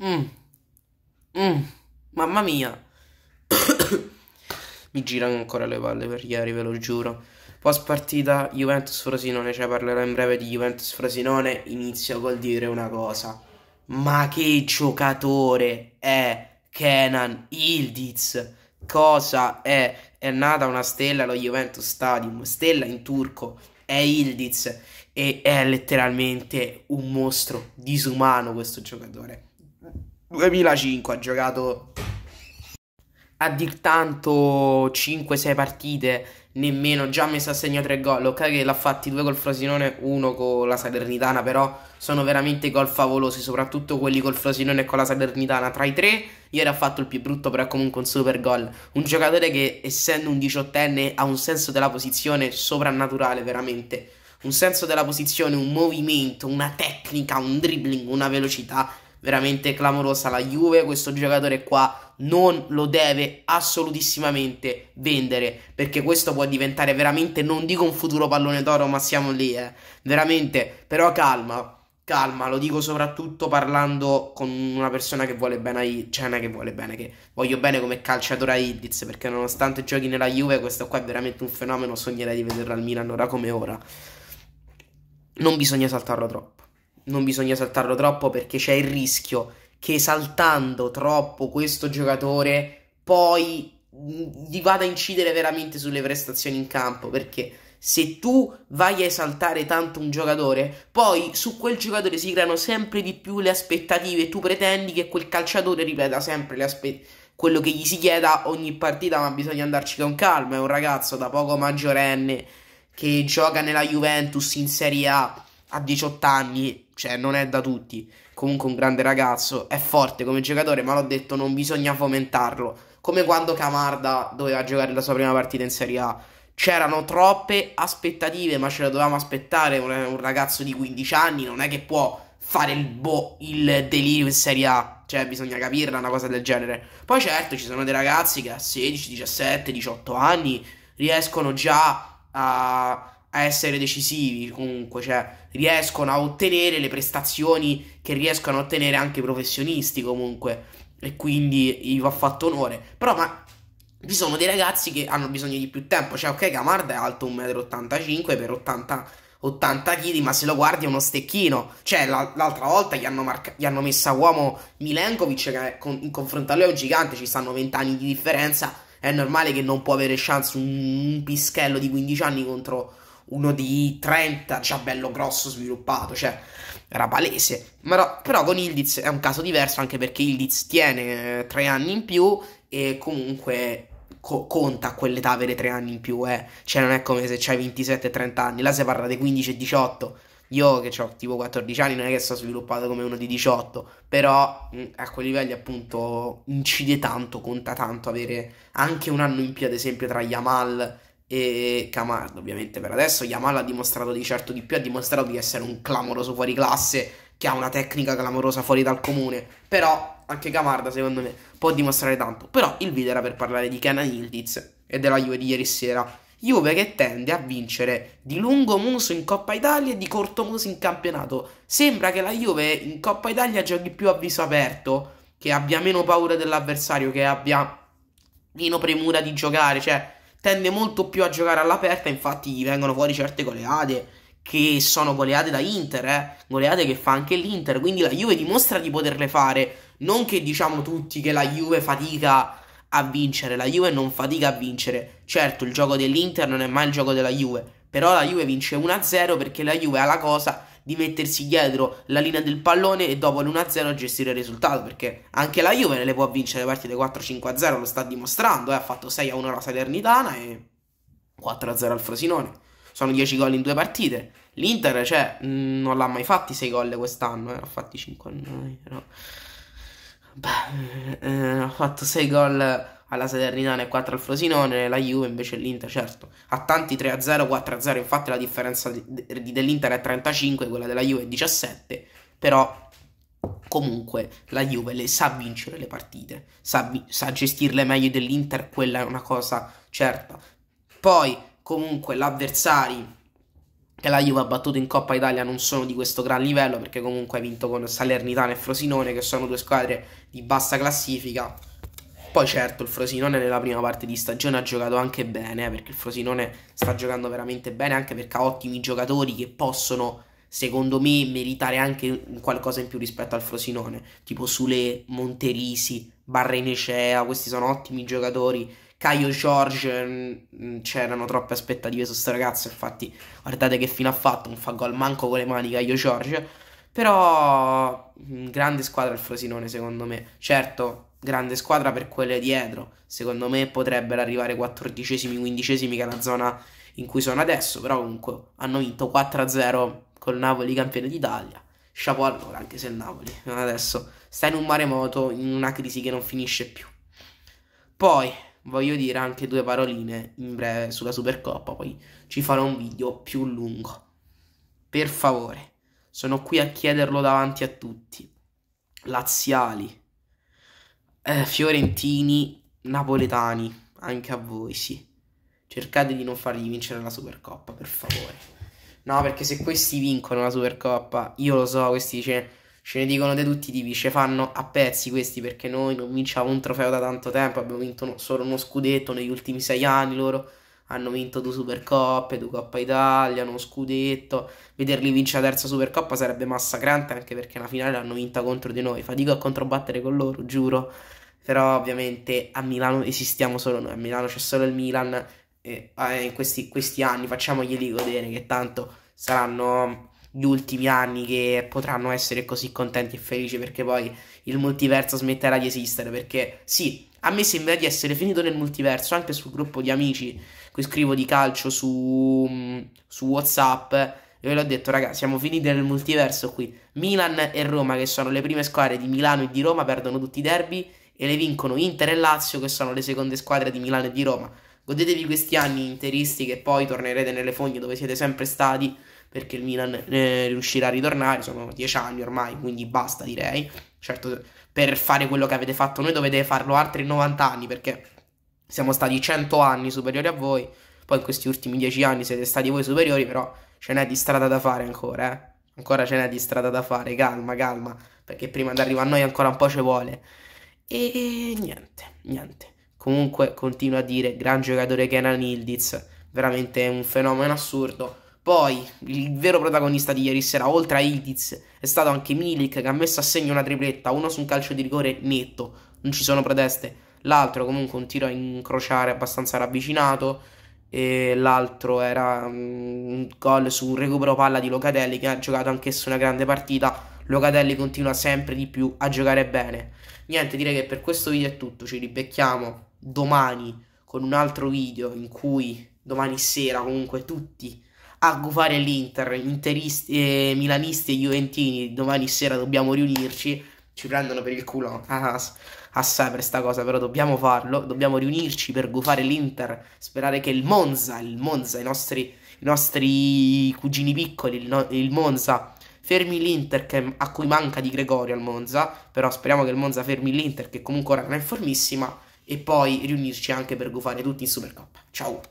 Mm. Mm. Mamma mia. Mi girano ancora le palle per ieri, ve lo giuro. Post partita Juventus-Frosinone, cioè parlerò in breve di Juventus-Frosinone, inizio col dire una cosa. Ma che giocatore è Kenan Ildiz? Cosa è? È nata una stella allo Juventus Stadium, stella in turco, è Ildiz e è letteralmente un mostro disumano questo giocatore. 2005 ha giocato a dir tanto 5-6 partite, nemmeno già messo a segno 3 gol. Ok che l'ha fatti due col Frosinone, uno con la Salernitana, però sono veramente gol favolosi, soprattutto quelli col Frosinone e con la Salernitana. Tra i tre, ieri ha fatto il più brutto, però è comunque un super gol. Un giocatore che, essendo un diciottenne, ha un senso della posizione soprannaturale, veramente. Un senso della posizione, un movimento, una tecnica, un dribbling, una velocità veramente clamorosa la Juve, questo giocatore qua non lo deve assolutissimamente vendere, perché questo può diventare veramente, non dico un futuro pallone d'oro, ma siamo lì, eh. veramente, però calma, calma, lo dico soprattutto parlando con una persona che vuole bene a Ildiz, cioè che vuole bene, che voglio bene come calciatore a Idiz perché nonostante giochi nella Juve, questo qua è veramente un fenomeno, sognerei di vederlo al Milan ora come ora. Non bisogna saltarlo troppo non bisogna saltarlo troppo perché c'è il rischio che saltando troppo questo giocatore poi gli vada a incidere veramente sulle prestazioni in campo perché se tu vai a esaltare tanto un giocatore, poi su quel giocatore si creano sempre di più le aspettative e tu pretendi che quel calciatore ripeta sempre le quello che gli si chieda ogni partita, ma bisogna andarci con calma. È un ragazzo da poco maggiorenne che gioca nella Juventus in Serie A a 18 anni, cioè non è da tutti. Comunque un grande ragazzo, è forte come giocatore, ma l'ho detto, non bisogna fomentarlo. Come quando Camarda doveva giocare la sua prima partita in Serie A. C'erano troppe aspettative, ma ce la dovevamo aspettare. Un, un ragazzo di 15 anni non è che può fare il, boh, il delirio in Serie A. Cioè, bisogna capirla, una cosa del genere. Poi certo, ci sono dei ragazzi che a 16, 17, 18 anni riescono già a a essere decisivi comunque, cioè riescono a ottenere le prestazioni che riescono a ottenere anche i professionisti comunque e quindi gli va fatto onore. Però ma ci sono dei ragazzi che hanno bisogno di più tempo, cioè ok Gamarda è alto 1,85 m per 80, 80 kg, ma se lo guardi è uno stecchino, cioè la, l'altra volta gli hanno, marca- gli hanno messo a uomo Milenkovic che con- in confronto a lui è un gigante, ci stanno 20 anni di differenza, è normale che non può avere chance un, un pischello di 15 anni contro uno di 30, già bello grosso, sviluppato, cioè era palese. Ma, però con Ildiz è un caso diverso anche perché Ildiz tiene eh, tre anni in più e comunque co- conta a quell'età avere tre anni in più, eh. Cioè non è come se c'hai 27-30 anni, là si parla di 15-18. Io che ho tipo 14 anni non è che sono sviluppato come uno di 18, però mm, a quei livelli appunto incide tanto, conta tanto avere anche un anno in più ad esempio tra Yamal e Camardo ovviamente per adesso Yamal ha dimostrato di certo di più ha dimostrato di essere un clamoroso fuori classe che ha una tecnica clamorosa fuori dal comune però anche Camarda secondo me può dimostrare tanto però il video era per parlare di Kenan Hildiz e della Juve di ieri sera Juve che tende a vincere di lungo muso in Coppa Italia e di corto muso in campionato. Sembra che la Juve in Coppa Italia giochi più a viso aperto, che abbia meno paura dell'avversario, che abbia meno premura di giocare, cioè tende molto più a giocare all'aperta, infatti gli vengono fuori certe goleade che sono goleate da Inter, eh? goleate che fa anche l'Inter, quindi la Juve dimostra di poterle fare, non che diciamo tutti che la Juve fatica a vincere, la Juve non fatica a vincere, certo il gioco dell'Inter non è mai il gioco della Juve, però la Juve vince 1-0 perché la Juve ha la cosa di mettersi dietro la linea del pallone e dopo l'1-0 gestire il risultato perché anche la Juve le può vincere le partite 4-5-0 lo sta dimostrando eh, ha fatto 6-1 alla Salernitana e 4-0 al Frosinone sono 10 gol in due partite l'Inter cioè mm, non l'ha mai fatti 6 gol quest'anno eh, ha fatti 5 no. Beh, eh, ha fatto 6 gol alla Salernitana e 4 al Frosinone, la Juve invece l'Inter, certo, ha tanti 3-0, 4-0, infatti la differenza di, di, dell'Inter è 35, quella della Juve è 17, però comunque la Juve le sa vincere le partite, sa, sa gestirle meglio dell'Inter, quella è una cosa certa. Poi comunque l'avversario che la Juve ha battuto in Coppa Italia non sono di questo gran livello perché comunque ha vinto con Salernitana e Frosinone che sono due squadre di bassa classifica poi certo il Frosinone nella prima parte di stagione ha giocato anche bene, eh, perché il Frosinone sta giocando veramente bene, anche perché ha ottimi giocatori che possono, secondo me, meritare anche qualcosa in più rispetto al Frosinone, tipo Sule, Monterisi, Barrenecea, questi sono ottimi giocatori. Caio George, mm, mm, c'erano troppe aspettative su questo ragazzo, infatti guardate che fine ha fatto, non fa gol manco con le mani Caio George, però mm, grande squadra il Frosinone secondo me, certo grande squadra per quelle dietro. Secondo me potrebbero arrivare 14esimi, 15esimi, che è la zona in cui sono adesso. Però comunque hanno vinto 4-0 col Napoli campione d'Italia. Chapeau allora, anche se il Napoli adesso sta in un maremoto, in una crisi che non finisce più. Poi voglio dire anche due paroline in breve sulla Supercoppa, poi ci farò un video più lungo. Per favore, sono qui a chiederlo davanti a tutti. Laziali, eh, fiorentini, napoletani, anche a voi, sì. Cercate di non fargli vincere la Supercoppa, per favore. No, perché se questi vincono la Supercoppa, io lo so, questi ce, ce ne dicono di tutti i tipi, ce fanno a pezzi questi, perché noi non vinciamo un trofeo da tanto tempo, abbiamo vinto no, solo uno scudetto negli ultimi sei anni loro hanno vinto due Supercoppe, due Coppa Italia, uno scudetto. Vederli vincere la terza Supercoppa sarebbe massacrante anche perché la finale l'hanno vinta contro di noi. Fatico a controbattere con loro, giuro. Però ovviamente a Milano esistiamo solo noi, a Milano c'è solo il Milan e eh, in questi, questi anni facciamoglieli godere che tanto saranno gli ultimi anni che potranno essere così contenti e felici perché poi il multiverso smetterà di esistere. Perché sì, a me sembra di essere finito nel multiverso anche sul gruppo di amici cui scrivo di calcio su, mm, su WhatsApp. Io l'ho detto, ragazzi, siamo finiti nel multiverso qui. Milan e Roma, che sono le prime squadre di Milano e di Roma, perdono tutti i derby e le vincono Inter e Lazio, che sono le seconde squadre di Milano e di Roma. Godetevi questi anni interisti che poi tornerete nelle fogne dove siete sempre stati perché il Milan eh, riuscirà a ritornare, sono dieci anni ormai, quindi basta direi. Certo, per fare quello che avete fatto noi dovete farlo altri 90 anni, perché siamo stati 100 anni superiori a voi, poi in questi ultimi dieci anni siete stati voi superiori, però ce n'è di strada da fare ancora, eh. Ancora ce n'è di strada da fare, calma, calma, perché prima di arrivare a noi ancora un po' ci vuole. E niente, niente. Comunque continuo a dire, gran giocatore Kenan Ildiz, veramente un fenomeno assurdo poi, il vero protagonista di ieri sera, oltre a Ildiz, è stato anche Milik che ha messo a segno una tripletta, uno su un calcio di rigore netto, non ci sono proteste, l'altro comunque un tiro a incrociare abbastanza ravvicinato, e l'altro era mm, un gol su un recupero palla di Locatelli che ha giocato anch'esso una grande partita. Locatelli continua sempre di più a giocare bene. Niente, direi che per questo video è tutto, ci ribecchiamo domani con un altro video in cui domani sera comunque tutti a gufare l'Inter, interisti, eh, milanisti e juventini, domani sera dobbiamo riunirci, ci prendono per il culo assai ah, ah, ah, per sta cosa, però dobbiamo farlo, dobbiamo riunirci per gufare l'Inter, sperare che il Monza, il Monza, i nostri, i nostri cugini piccoli, il, il Monza fermi l'Inter che, a cui manca di Gregorio al Monza, però speriamo che il Monza fermi l'Inter che comunque ora non è formissima e poi riunirci anche per gufare tutti in Supercoppa. Ciao!